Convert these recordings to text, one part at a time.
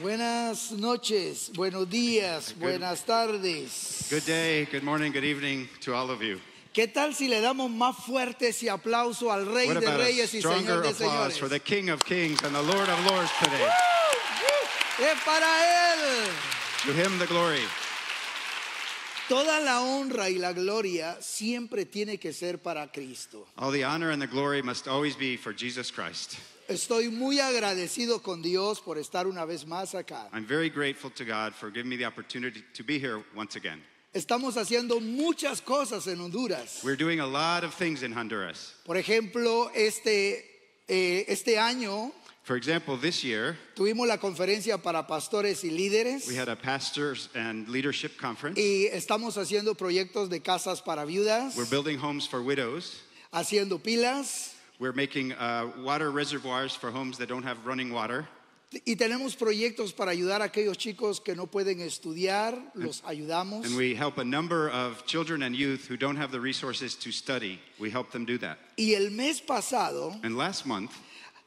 Buenas noches, buenos días, buenas tardes. Good day, good morning, good evening to all of you. ¿Qué tal si le damos más fuerte ese aplauso al Rey de Reyes y Señor de Señores? For the King of Kings and the Lord of Lords today. ¡Uh! Es para él. To him the glory. Toda la honra y la gloria siempre tiene que ser para Cristo. All the honor and the glory must always be for Jesus Christ. Estoy muy agradecido con Dios por estar una vez más acá. Estamos haciendo muchas cosas en Honduras. Por ejemplo, este eh, este año tuvimos la conferencia para pastores y líderes. Y estamos haciendo proyectos de casas para viudas. Haciendo pilas. We're making uh, water reservoirs for homes that don't have running water. Y tenemos proyectos para ayudar a aquellos chicos que no pueden estudiar, los ayudamos. And we help a number of children and youth who don't have the resources to study. We help them do that. Y el mes pasado And last month,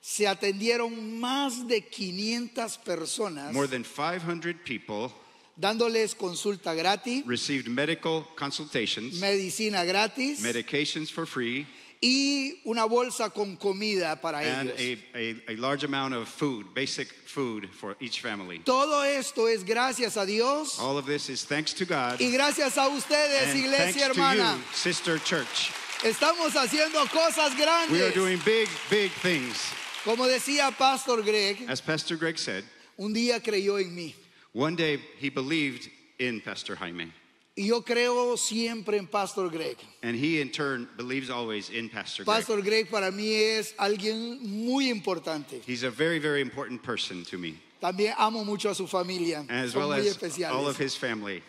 se atendieron más de 500 personas more than 500 people dándoles consulta gratis, received medical consultations, medicina gratis, medications for free, y una bolsa con comida para and ellos. A, a, a large amount of food, basic food for each family. Todo esto es gracias a Dios. All of this is thanks to God. Y gracias a ustedes, and iglesia thanks hermana. To you, sister church. Estamos haciendo cosas grandes. We are doing big, big things. Como decía Pastor Greg, As Pastor Greg said, un día creyó en mí. One day he believed in Pastor Jaime yo creo siempre en Pastor Greg. And he in turn believes always in Pastor Greg. Pastor Greg para mí es alguien muy importante. He's a very very important person to me. También amo mucho a su familia. as well as all of his family.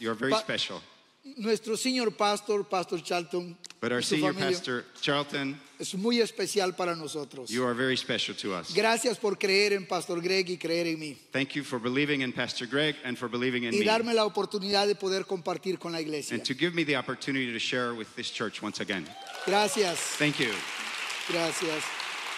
You're very special nuestro señor pastor, Pastor Charlton. But our senior pastor Charlton es muy especial para nosotros. You are very special to us. Gracias por creer en Pastor Greg y creer en mí. Thank you for believing in Pastor Greg and for believing in me. Y darme me. la oportunidad de poder compartir con la iglesia. And to give me the opportunity to share with this church once again. Gracias. Thank you. Gracias.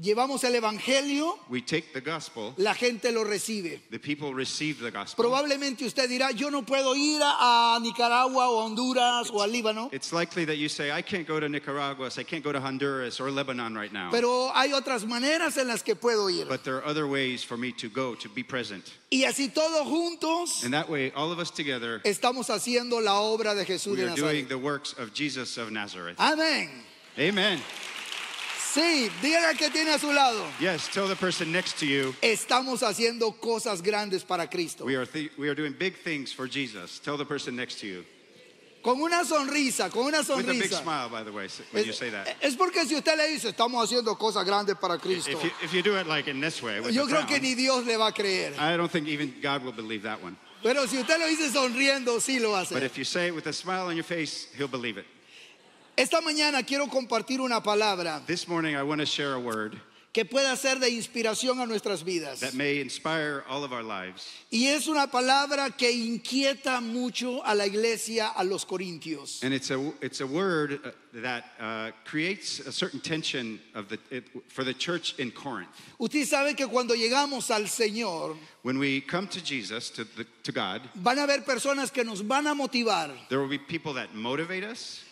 Llevamos el evangelio. La gente lo recibe. Probablemente usted dirá, yo no puedo ir a, Nicaragua o Honduras o al Líbano. Pero hay otras maneras en las que puedo ir. Y así todos juntos. Estamos haciendo la obra de Jesús de Nazaret. Amén. Amen. Sí, dígale al que tiene a su lado. Yes, tell the person next to you. Estamos haciendo cosas grandes para Cristo. We are, we are doing big things for Jesus. Tell the person next to you. Con una sonrisa, con una sonrisa. With a big smile, by the way, when es, you say that. Es porque si usted le dice, estamos haciendo cosas grandes para Cristo. If you, if you do it like in this way, with yo creo crown, que ni Dios le va a creer. I don't think even God will believe that one. Pero si usted lo dice sonriendo, sí lo hace. But if you say it with a smile on your face, he'll believe it. Esta mañana quiero compartir una palabra a que pueda ser de inspiración a nuestras vidas. Y es una palabra que inquieta mucho a la iglesia, a los corintios. And it's a, word uh, that uh, creates a certain tension Usted sabe que cuando llegamos al Señor, van a haber personas que nos van a motivar,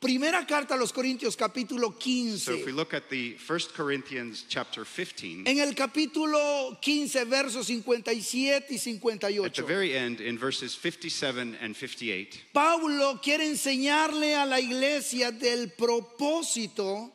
Primera carta a los Corintios capítulo 15. En el capítulo 15 versos 57 y 58. At the 57 58. Pablo quiere enseñarle a la iglesia del propósito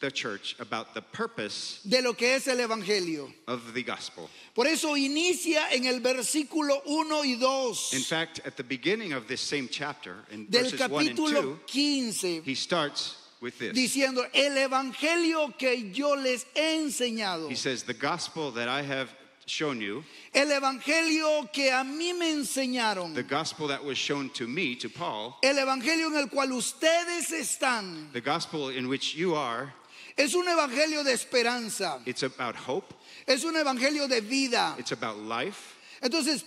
the church about the purpose de lo que es el evangelio. Of the gospel. Por eso inicia en el versículo 1 y 2. In fact, at the beginning of this same chapter in del verses 1 and 2, 15, he starts with this. Diciendo, el evangelio que yo les he enseñado. He says the gospel that I have shown you, el evangelio que a mí me enseñaron, the gospel that was shown to me, to Paul, el evangelio en el cual ustedes están, the gospel in which you are, es un evangelio de esperanza. It's about hope. Es un evangelio de vida. It's about life. Entonces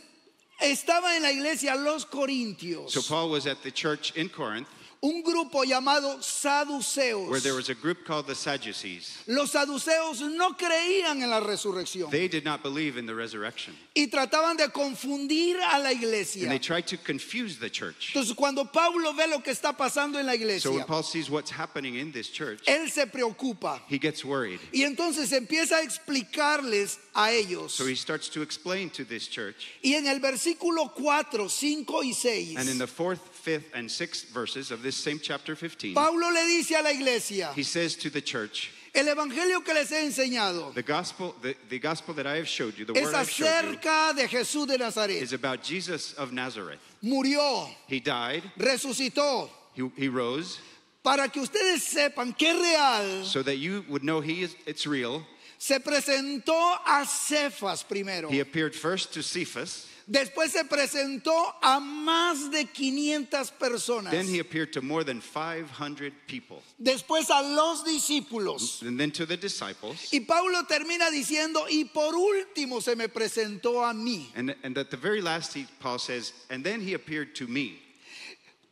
estaba en la iglesia los corintios. So Paul was at the church in Corinth un grupo llamado saduceos. Where there was a group called the Sadducees. Los saduceos no creían en la resurrección. They did not believe in the resurrection. Y trataban de confundir a la iglesia. And they tried to confuse the church. Entonces cuando Pablo ve lo que está pasando en la iglesia, so when Paul sees what's happening in this church, él se preocupa. He gets worried. Y entonces empieza a explicarles a ellos. So he starts to explain to this church. Y en el versículo 4, 5 y 6. And in the fourth fifth, and sixth verses of this same chapter 15, Pablo le dice a la iglesia, he says to the church, el evangelio que les he enseñado the gospel, the, the gospel that I have showed you, the word I've showed acerca de Jesús de you, Nazaret. is about Jesus of Nazareth. Murió, He died, resucitó, he, he rose, para que ustedes sepan que real. so that you would know he is, it's real. Se presentó a Cefas primero. He appeared first to Cephas, Después se presentó a más de 500 personas. Then he appeared to more than 500 people. Después a los discípulos. And then to the disciples. Y Pablo termina diciendo, y por último se me presentó a mí. And, and at the very last, he, Paul says, and then he appeared to me.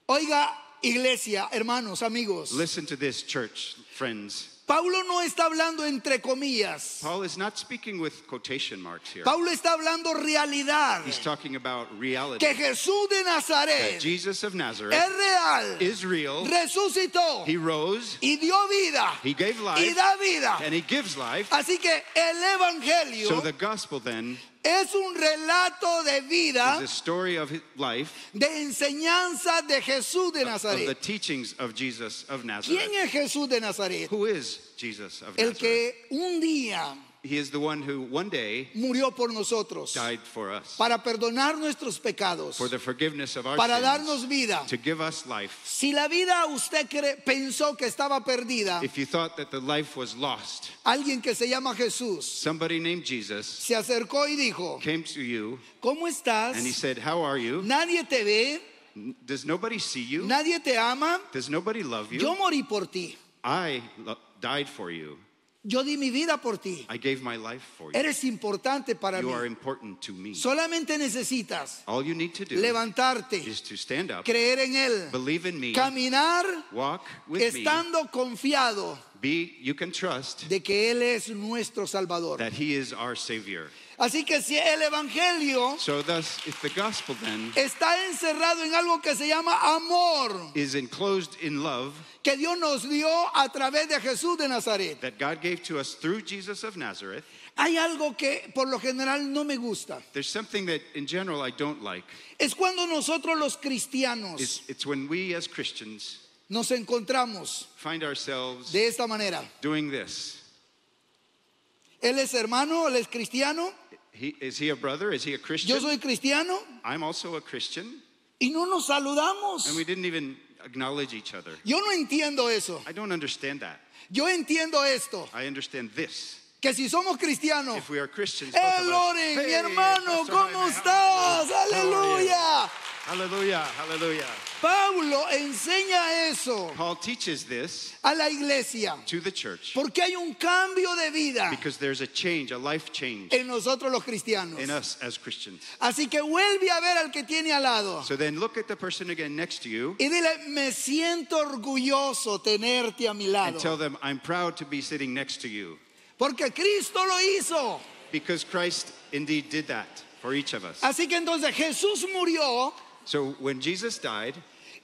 Oiga, iglesia, hermanos, amigos. Listen to this, church, friends. Paulo no está hablando entre comillas. Paul is not speaking with quotation marks here. Paulo está hablando realidad. He's talking about reality. Que Jesús de Nazaret. That Jesus of Nazareth. Es real. Is real. Resucitó. He rose. Y dio vida. He gave life. Y da vida. And he gives life. Así que el evangelio. So the gospel then es un relato de vida. De enseñanza de Jesús de Nazaret. ¿Quién es Jesús de Nazaret? El que un día He is the one who one day murió por nosotros died for us, para perdonar nuestros pecados, for the forgiveness of our para sins, darnos vida. To give us life. Si la vida usted pensó que estaba perdida, If you thought that the life was lost, alguien que se llama Jesús somebody named Jesus, se acercó y dijo, came to you, ¿cómo estás? And he said, How are you? Nadie te ve. Does nobody see you? Nadie te ama. Does nobody love you? Yo morí por ti. I died for you. Yo di mi vida por ti. Eres importante para mí. Solamente necesitas levantarte, creer en Él, caminar estando confiado de que Él es nuestro Salvador. Así que si el evangelio está encerrado en algo que se llama amor, que Dios nos dio a través de Jesús de Nazaret. Hay algo que por lo general no me gusta. Es cuando nosotros los cristianos nos encontramos de esta manera. Él es hermano, él es cristiano. He, is he a brother? Is he a Christian? Yo soy cristiano. I'm also a Christian. Y no nos saludamos. And we didn't even acknowledge each other. Yo no entiendo eso. I don't understand that. Yo entiendo esto. I understand this. que si somos cristianos, If we are Christians, ¡Eh, hey, mi hermano, Pastor ¿cómo estás? Aleluya. Aleluya, aleluya. Pablo enseña eso Paul teaches this a la iglesia to the church porque hay un cambio de vida because there's a change, a life change en nosotros los cristianos. in us as Christians. Así que vuelve a ver al que tiene al lado So then look at the person again next to you y dile, me siento orgulloso tenerte a mi lado. and lado. tell them, I'm proud to be sitting next to you. Porque Cristo lo hizo. Because Christ indeed did that for each of us. Así que entonces Jesús murió. So when Jesus died,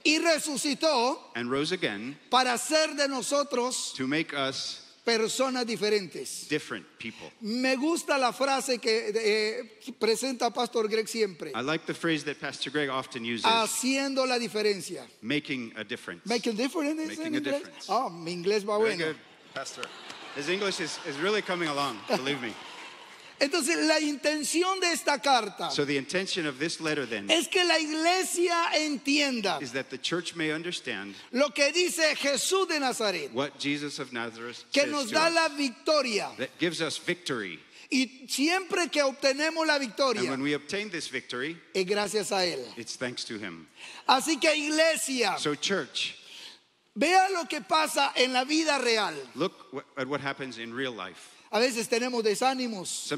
y resucitó and rose again, para ser de nosotros to make us personas diferentes. Different people. Me gusta la frase que eh, presenta Pastor Greg siempre. I like the phrase that Pastor Greg often uses. Haciendo la diferencia. Making a difference. Making, difference Making a difference. Ah, oh, mi inglés va Very bueno. Good, Pastor. His English is, is really coming along, believe me. Entonces la intención de esta carta So the intention of this letter then es que la iglesia entienda is that the church may understand lo que dice Jesús de Nazaret, what Jesus of Nazareth que says nos da la victoria. that gives us victory. Y siempre que obtenemos la And when we obtain this victory, es gracias a Él. it's thanks to him. Así que iglesia, So church, Vea lo que pasa en la vida real. A veces tenemos desánimos.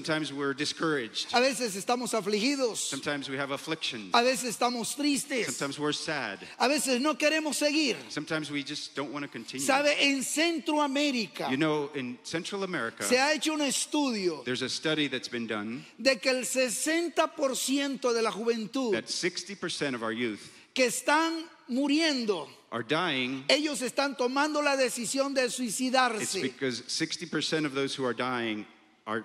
A veces estamos afligidos. A veces estamos tristes. A veces no queremos seguir. Sabe, en Centroamérica. Se ha hecho un estudio. De que el 60% de la juventud. Que están muriendo ellos están tomando la decisión de suicidarse. 60% a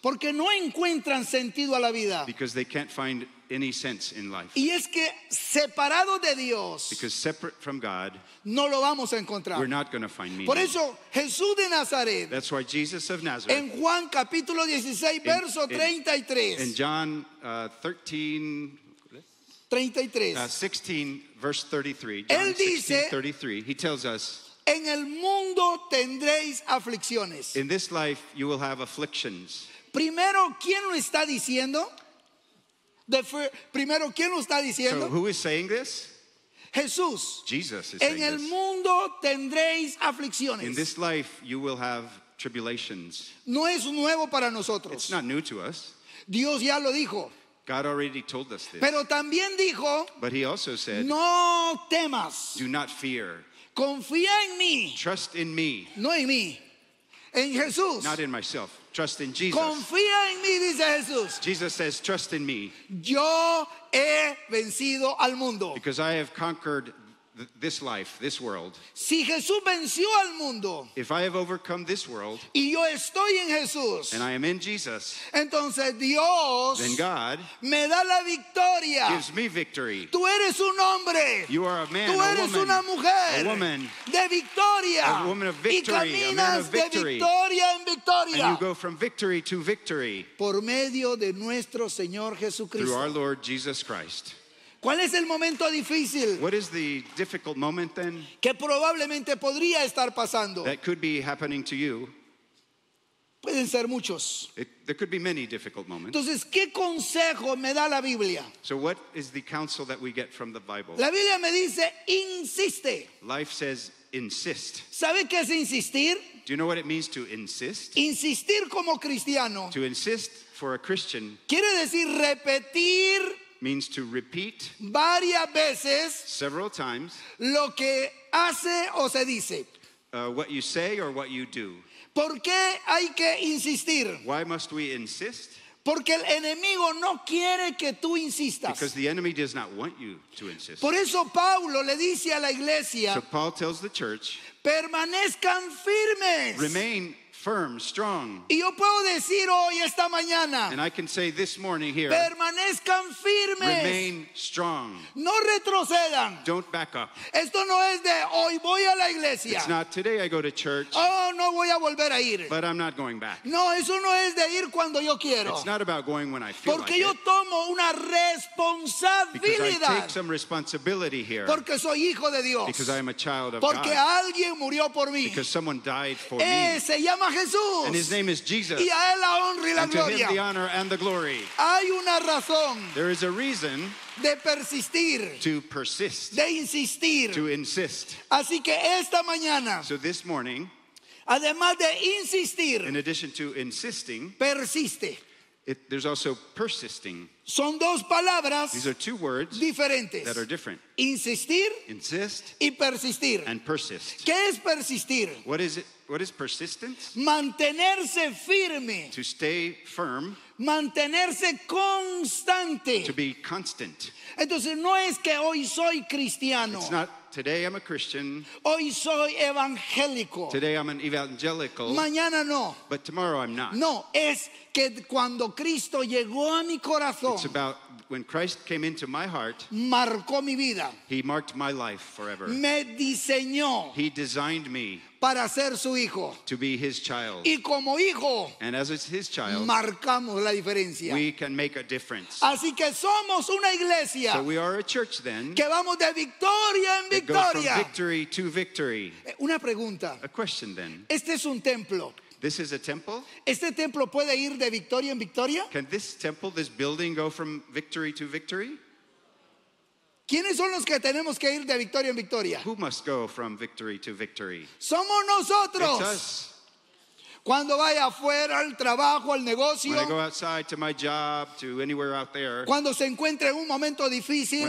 Porque no encuentran sentido a la vida. Y es que separados de Dios, no lo vamos a encontrar. Por eso Jesús de Nazaret, en Juan capítulo 16 verso 33, 33. Uh, 16, verse 33. John Él 16, dice, 33, he tells us, en el mundo tendréis aflicciones. In this life you will have afflictions. Primero, ¿quién lo está diciendo? The first, primero, ¿quién lo está diciendo? So who is saying this? Jesús. Jesus is en el this. mundo tendréis aflicciones. In this life you will have tribulations. No es nuevo para nosotros. It's not new to us. Dios ya lo dijo. God already told us this. Pero también dijo, But he also said, no temas, do not fear. confía en mí, Trust in me, no en mí, en Jesús. not in myself. Trust in Jesus. Confía en mí, dice Jesús. Jesus says, trust in me Yo he vencido al mundo. because I have conquered this life, this world, si Jesús venció al mundo if I have overcome this world, y yo estoy en Jesús, and I am in Jesus, entonces Dios then God me da la victoria. Gives me victory. Tú eres un hombre. You are a man, Tú eres a woman, una mujer. A woman, de victoria. A woman of victory, y caminas de victoria en victoria. And you go from victory to victory. Por medio de nuestro Señor Jesucristo. Through our Lord Jesus Christ. ¿Cuál es el momento difícil? Que probablemente podría estar pasando. Pueden ser muchos. Entonces, ¿qué consejo me da la Biblia? La Biblia me dice, insiste. ¿Sabe qué es insistir? Insistir como cristiano. Quiere decir repetir means to repeat varias veces several times lo que hace o se dice. Uh, what you say or what you do. ¿Por qué hay que insistir? Why must we insist? Porque el enemigo no quiere que tú insistas. Because the enemy does not want you to insist. Por eso Pablo le dice a la iglesia, so Paul tells the church, permanezcan firmes. Remain firm, strong. Y yo puedo decir hoy esta mañana. And I can say this morning here. Permanezcan firmes. Remain strong. No retrocedan. Don't back up. Esto no es de hoy voy a la iglesia. It's not today I go to church. Oh, no voy a volver a ir. But I'm not going back. No, eso no es de ir cuando yo quiero. It's not about going when I feel Porque like yo tomo una responsabilidad. Because I take some responsibility here. Porque soy hijo de Dios. Because I am a child of Porque God. Porque alguien murió por mí. Because someone died for eh, me. Se llama Jesús. And his name is Jesus. Y a él la honra y la and gloria. To him the honor and the glory. Hay una razón. There is a reason de persistir, to persist, de insistir. To insist. Así que esta mañana, so this morning, además de insistir, in addition to insisting, persiste. It, there's also persisting. Son dos palabras diferentes. Insistir y persistir. ¿Qué es persistir? Mantenerse firme, mantenerse constante. Entonces no es que hoy soy cristiano, hoy soy evangélico, mañana no. tomorrow No, es que cuando Cristo llegó a mi corazón it's about when Christ came into my heart, marcó mi vida. He marked my life forever. Me diseñó. He designed me para ser su hijo. To be his child. Y como hijo, and as it's his child, marcamos la diferencia. We can make a difference. Así que somos una iglesia. So we are a church then. Que vamos de victoria en victoria. Goes from victory to victory. Una pregunta. A question then. Este es un templo. This is a temple. Este templo puede ir de victoria en victoria. Can this temple, this building, go from victory to victory? ¿Quiénes son los que tenemos que ir de victoria en victoria? Who must go from victory to victory? Somos nosotros. It's us. Cuando vaya afuera al trabajo, al negocio. Cuando se encuentre en un momento difícil.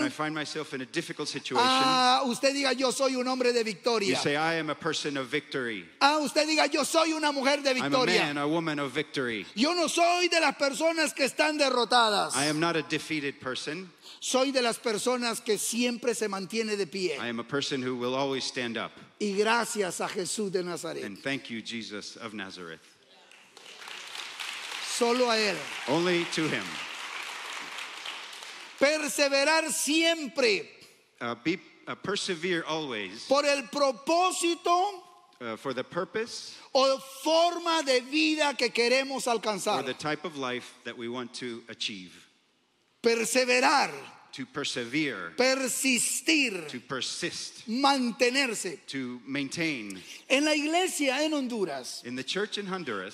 Ah, usted diga yo soy un hombre de victoria. Ah, usted diga yo soy una mujer de victoria. Yo no soy de las personas que están derrotadas. Soy de las personas que siempre se mantiene de pie. I am a person who will always stand up. Y gracias a Jesús de Nazaret. And thank you, Jesus of Nazareth. Solo a él. Only to him. Perseverar siempre. Uh, be, uh, persevere always. Por el propósito. Uh, for the purpose o forma de vida que queremos alcanzar. Or the type of life that we want to achieve. Perseverar. Persistir. Mantenerse. To maintain. En la iglesia en Honduras.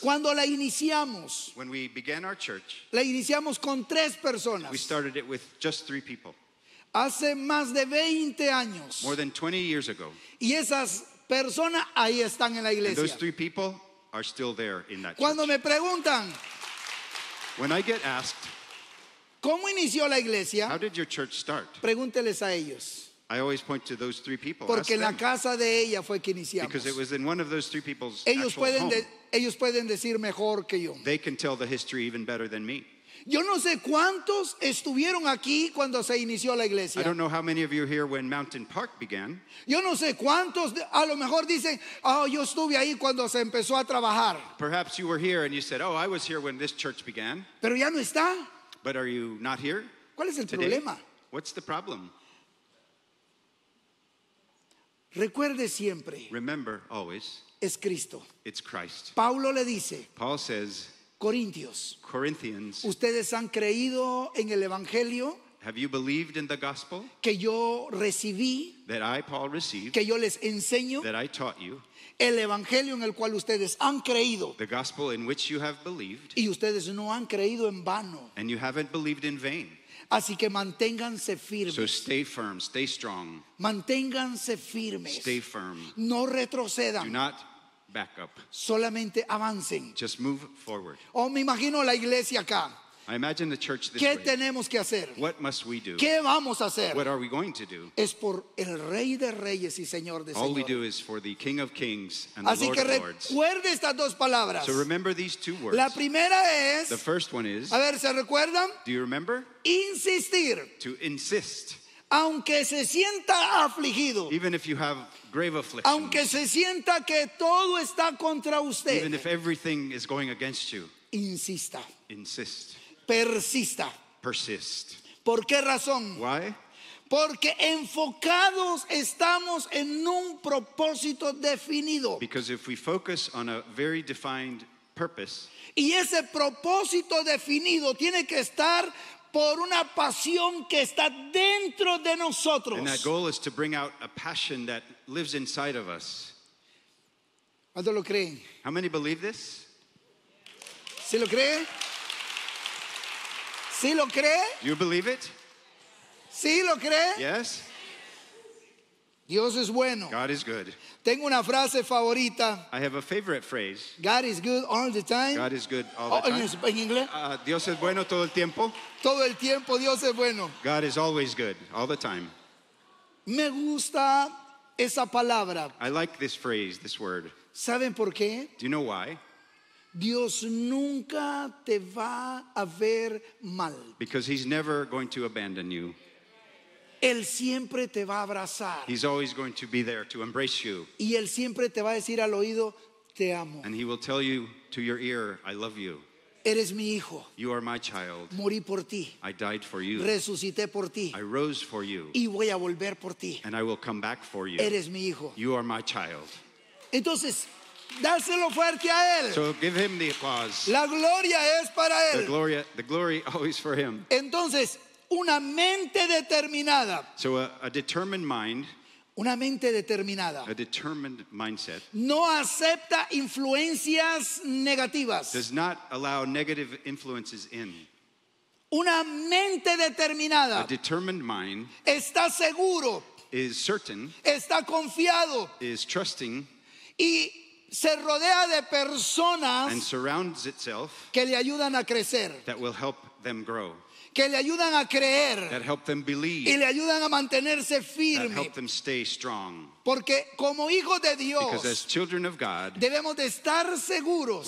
Cuando la iniciamos. La iniciamos con tres personas. Hace más de 20 años. Y esas personas ahí están en la iglesia. those three Cuando me preguntan. When I get asked. ¿Cómo inició la iglesia? Pregúnteles a ellos. Porque la casa de ella fue que iniciamos. ellos pueden ellos pueden decir mejor que yo. Yo no sé cuántos estuvieron aquí cuando se inició la iglesia. Yo no sé cuántos, a lo mejor dicen, oh, yo estuve ahí cuando se empezó a trabajar. Pero ya no está. But are you not here? ¿Cuál es el today? problema? What's the problem? Recuerde siempre. Remember always. Es Cristo. It's Christ. Paulo le dice. Paul says. Corintios. Corinthians. Ustedes han creído en el evangelio. Have you believed in the gospel? Que yo recibí. That I Paul received. Que yo les enseño. That I taught you. el evangelio en el cual ustedes han creído. Y ustedes no han creído en vano. Así que manténganse firmes. Manténganse firmes. No retrocedan. Solamente avancen. Just Oh, me imagino la iglesia acá. I imagine the church this ¿Qué way. tenemos que hacer? What must we do? ¿Qué vamos a hacer? What are we going to do? Es por el Rey de Reyes y Señor de All Señores. we do is for the King of Kings and Así the Lord que of Lords. recuerde estas dos palabras. So remember these two words. La primera es. The first one is. A ver, ¿se recuerdan? Do you remember? Insistir. To insist. Aunque se sienta afligido. Even if you have grave afflictions. Aunque se sienta que todo está contra usted. Even if everything is going against you. Insista. Insist persista. Persist. ¿Por qué razón? Why? Porque enfocados estamos en un propósito definido. Because if we focus on a very defined purpose, y ese propósito definido tiene que estar por una pasión que está dentro de nosotros. And that goal is to bring out a passion that lives inside of us. ¿Cuántos lo creen? How many believe this? ¿Se lo cree? ¿Sí lo cree? You believe it? ¿Sí lo cree? Yes. Dios es bueno. God is good. Tengo una frase favorita. I have a favorite phrase. God is good all the time. God is good all the oh, time. En inglés. Uh, Dios es bueno todo el tiempo. Todo el tiempo Dios es bueno. God is always good all the time. Me gusta esa palabra. I like this phrase, this word. ¿Saben por qué? Do you know why? Dios nunca te va a ver mal. Because he's never going to abandon you. Él siempre te va a abrazar. He's always going to be there to embrace you. Y él siempre te va a decir al oído, te amo. And he will tell you to your ear, I love you. Eres mi hijo. You are my child. Morí por ti. I died for you. Resucité por ti. I rose for you. Y voy a volver por ti. And I will come back for you. Eres mi hijo. You are my child. Entonces, Dáselo fuerte a él. La gloria es para él. Entonces, una mente determinada. Una mente determinada. No acepta influencias negativas. Una mente determinada. Está seguro. Está confiado. Is trusting se rodea de personas que le ayudan a crecer, que le ayudan a creer y le ayudan a mantenerse firme. Porque como hijos de Dios debemos estar seguros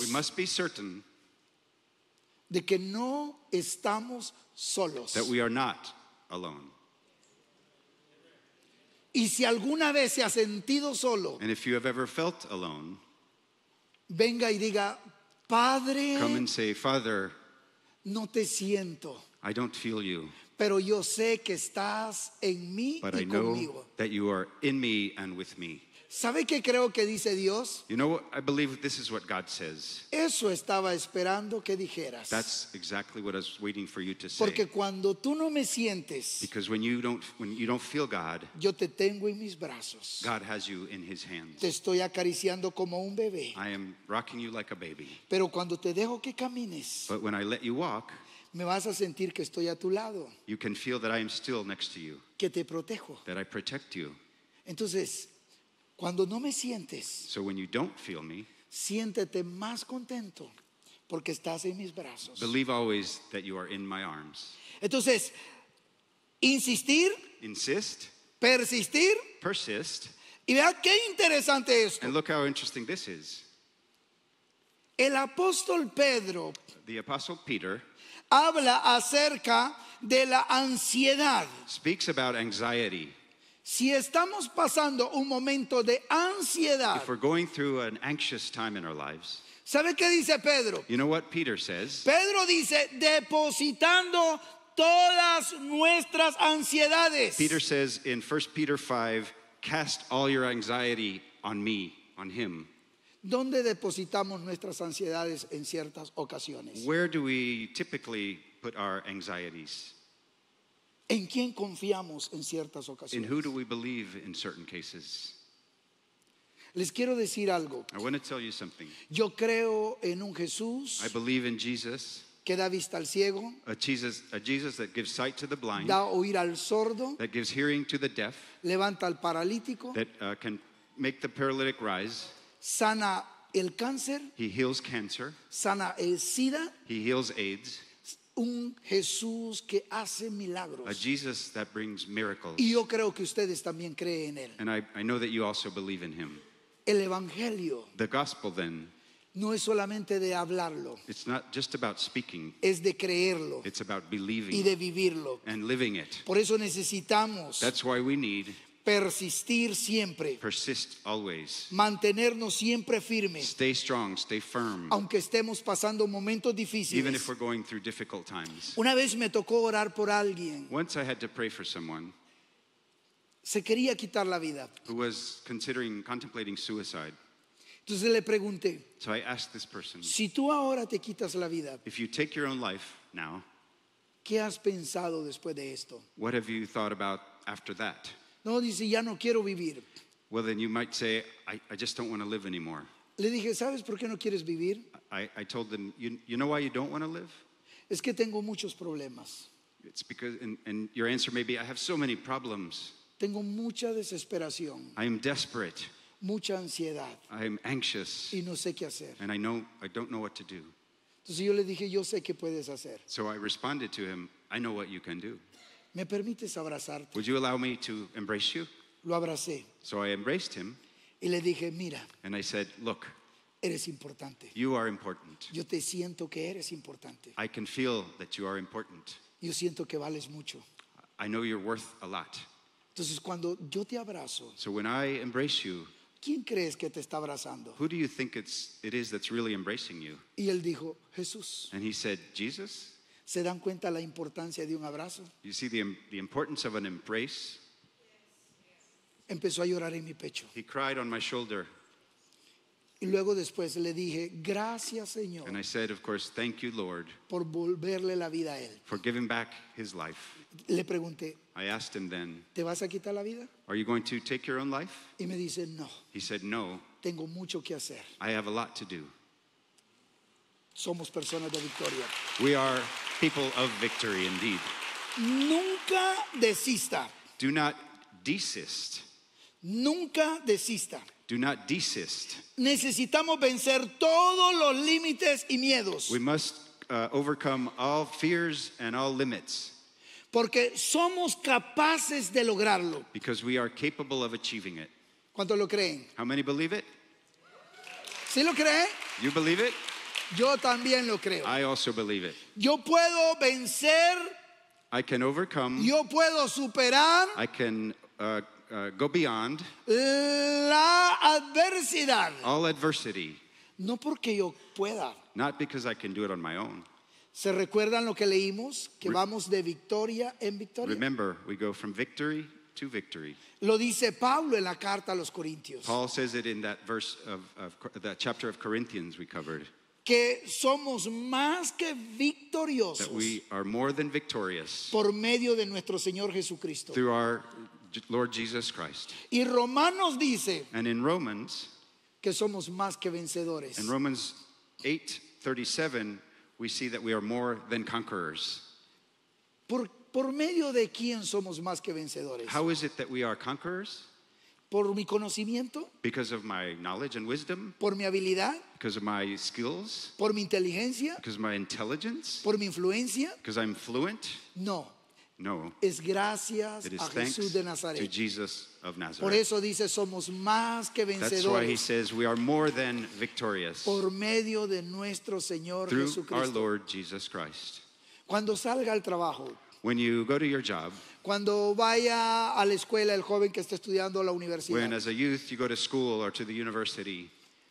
de que no estamos solos. Y si alguna vez se ha sentido solo, venga y diga, Padre, come and say, Father, no te siento, I don't feel you. Pero yo sé que estás en mí but y I know conmigo. that you are in me and with me. ¿Sabe qué creo que dice Dios? Eso estaba esperando que dijeras. Porque cuando tú no me sientes, yo te tengo en mis brazos. God has you Te estoy acariciando como un bebé. Pero cuando te dejo que camines, me vas a sentir que estoy a tu lado. Que te protejo. Entonces cuando no me sientes, so when you don't feel me, siéntete más contento porque estás en mis brazos. Believe always that you are in my arms. Entonces, insistir, insist, persistir, persist. Y vea qué interesante esto. And look how interesting this is. El apóstol Pedro the apostle Peter habla acerca de la ansiedad. Speaks about anxiety. Si estamos pasando un momento de ansiedad, if we're going through an anxious time in our lives, ¿sabe qué dice Pedro? You know what Peter says? Pedro dice, depositando todas nuestras ansiedades. Peter says in 1 Peter 5, cast all your anxiety on me, on him. ¿Dónde depositamos nuestras ansiedades en ciertas ocasiones? Where do we typically put our anxieties? ¿En quién confiamos en ciertas ocasiones? In who do we believe in certain cases? Les quiero decir algo. I want to tell you something. Yo creo en un Jesús I believe in Jesus. que da vista al ciego, A Jesus, a Jesus that gives sight to the blind, da oír al sordo, that gives hearing to the deaf, levanta al paralítico, that uh, can make the paralytic rise. sana el cáncer, He heals cancer. sana el SIDA, He heals AIDS un Jesús que hace milagros. Y yo creo que ustedes también creen en él. El evangelio. no es solamente de hablarlo. Es de creerlo. y de vivirlo. Por eso necesitamos persistir siempre. Persist always. Mantenernos siempre firmes. Stay strong, stay firm. Aunque estemos pasando momentos difíciles. Even if we're going through difficult times. Una vez me tocó orar por alguien. Once I had to pray for someone. Se quería quitar la vida. Who was considering contemplating suicide. Entonces le pregunté. So I asked this person. Si tú ahora te quitas la vida. If you take your own life now. ¿Qué has pensado después de esto? What have you thought about after that? No, dice, ya no quiero vivir. Well, then you might say, I, I just don't want to live anymore. Le dije, ¿sabes por qué no quieres vivir? I, I told them, you, you know why you don't want to live? Es que tengo muchos problemas. It's because, and, and your answer may be, I have so many problems. Tengo mucha desesperación, I am desperate. mucha ansiedad I am anxious. y no sé qué hacer. And I know I don't know what to do. Entonces yo le dije, yo sé qué puedes hacer. So I responded to him, I know what you can do. ¿Me permites abrazarte? Would you allow me to embrace you? Lo abracé So I embraced him y le dije, mira, and I said, Look, eres importante. you are important. Yo te siento que eres importante. I can feel that you are important. Yo siento que vales mucho. I know you're worth a lot. Entonces, cuando yo te abrazo, So when I embrace you, ¿quién crees que te está abrazando? who do you think it's, it is that's really embracing you? Y él dijo, Jesús. And he said, Jesus? ¿Se dan cuenta la importancia de un abrazo? You see the, the importance of an embrace? Empezó a llorar en mi pecho. He cried on my shoulder. Y luego después le dije, gracias Señor. And I said, of course, thank you, Lord, por volverle la vida a él. for giving back his life. Le pregunté, I asked him then, ¿te vas a quitar la vida? Are you going to take your own life? Y me dice, no, He said, No, tengo mucho que hacer. I have a lot to do. Somos personas de victoria. We are people of victory indeed. Nunca desista. Do not desist. Nunca desista. Do not desist. Necesitamos vencer todos los límites y miedos. We must uh, overcome all fears and all limits. Porque somos capaces de lograrlo. Because we are capable of achieving it. ¿Cuántos lo creen? How many believe it? ¿Sí lo creen? You believe it? Yo también lo creo. I also believe it. Yo puedo vencer. I can overcome. Yo puedo superar. I can uh, uh, go beyond. La adversidad. All adversity. No porque yo pueda. Not because I can do it on my own. ¿Se recuerdan lo que leímos? Que Re vamos de victoria en victoria. Remember, we go from victory to victory. Lo dice Pablo en la carta a los Corintios. Paul says it in that verse of, of chapter of Corinthians we covered. que somos más que victoriosos that we are more than victorious por medio de nuestro Señor Jesucristo. through our Lord Jesus Christ. Y Romanos dice And in Romans, que somos más que vencedores. in Romans 8:37, we see that we are more than conquerors. ¿Por, por medio de quién somos más que vencedores? How is it that we are conquerors? por mi conocimiento, because of my knowledge and wisdom, por mi habilidad, because of my skills, por mi inteligencia, because of my intelligence, por mi influencia, because I'm fluent. No. No. Es gracias a Jesús de Nazaret. To Jesus of Nazareth. Por eso dice somos más que vencedores. That's why he says we are more than victorious. Por medio de nuestro Señor Through Jesucristo. Our Lord Jesus Christ. Cuando salga al trabajo, When you go to your job, cuando vaya a la escuela el joven que está estudiando la universidad, when as a youth you go to school or to the university,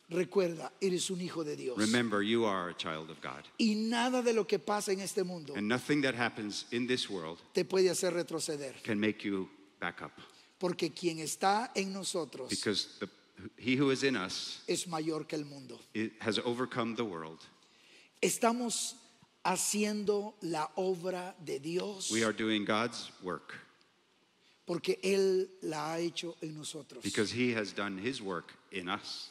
recuerda, eres un hijo de Dios. remember you are a child of God. Y nada de lo que pasa en este mundo And nothing that happens in this world te puede hacer retroceder, can make you back up porque quien está en nosotros because the, he who is in us es mayor que el mundo. i- has overcome the world. Estamos haciendo la obra de Dios. We are doing God's work porque él la ha hecho en nosotros. Because he has done his work in us.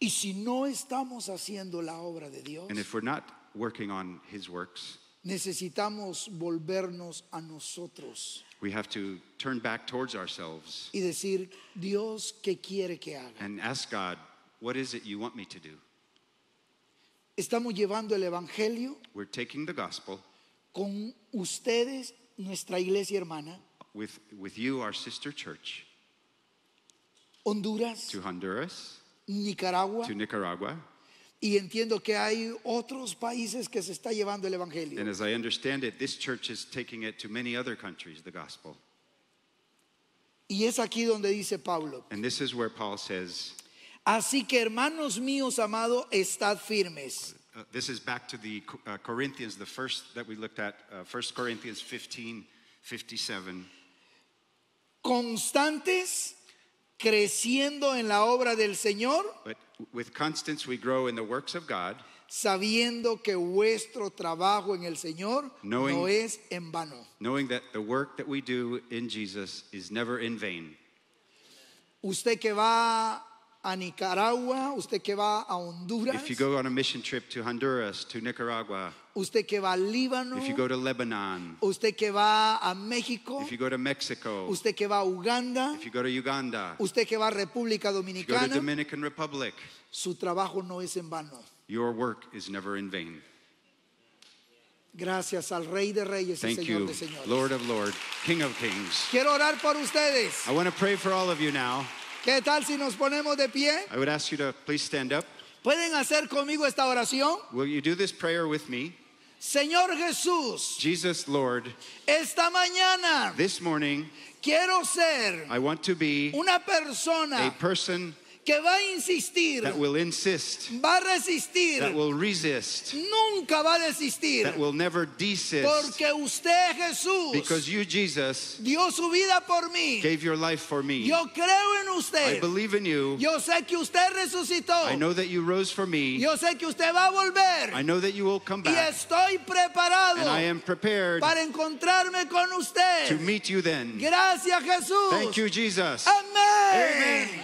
Y si no estamos haciendo la obra de Dios, And if we're not working on his works, necesitamos volvernos a nosotros. We have to turn back towards ourselves. Y decir, Dios, ¿qué quiere que haga? And ask God, what is it you want me to do? Estamos llevando el evangelio. We're taking the gospel. Con ustedes, nuestra iglesia hermana. With, with you, our sister church. Honduras. To Honduras. Nicaragua. To Nicaragua. Y entiendo que hay otros países que se está llevando el evangelio. And as I understand it, this church is taking it to many other countries, the gospel. Y es aquí donde dice Pablo. And this is where Paul says. Así que hermanos míos amados, estad firmes. Uh, this is back to the uh, Corinthians, the first that we looked at, uh, 1 Corinthians 15, 57. Constantes, creciendo en la obra del Señor. But with constance we grow in the works of God. Sabiendo que vuestro trabajo en el Señor no es en vano. Knowing that the work that we do in Jesus is never in vain. Usted que va a Nicaragua, usted que va a Honduras, If you go on a mission trip to Honduras, to Nicaragua, usted que va a Líbano, if you go to Lebanon, usted que va a México, if you go to Mexico, usted que va a Uganda, if you go to Uganda, usted que va a República if you go to Dominican Republic, su trabajo no es en vano. your work is never in vain. Gracias al Rey de Reyes y Señor you, de Señores. Lord of Lord, King of Kings. Quiero orar por ustedes. I want to pray for all of you now. ¿Qué tal si nos ponemos de pie? I would ask you to please stand up. ¿Pueden hacer conmigo esta oración? Will you do this prayer with me? Señor Jesús, Jesus Lord, esta mañana this morning quiero ser I want to be una persona a person que va a insistir, va a resistir, nunca va a desistir, porque usted Jesús, dio su vida por mí, Yo creo en usted, Yo sé que usted resucitó. Yo sé que usted va a volver. Y estoy preparado, para encontrarme con usted. Gracias Jesús. Amén.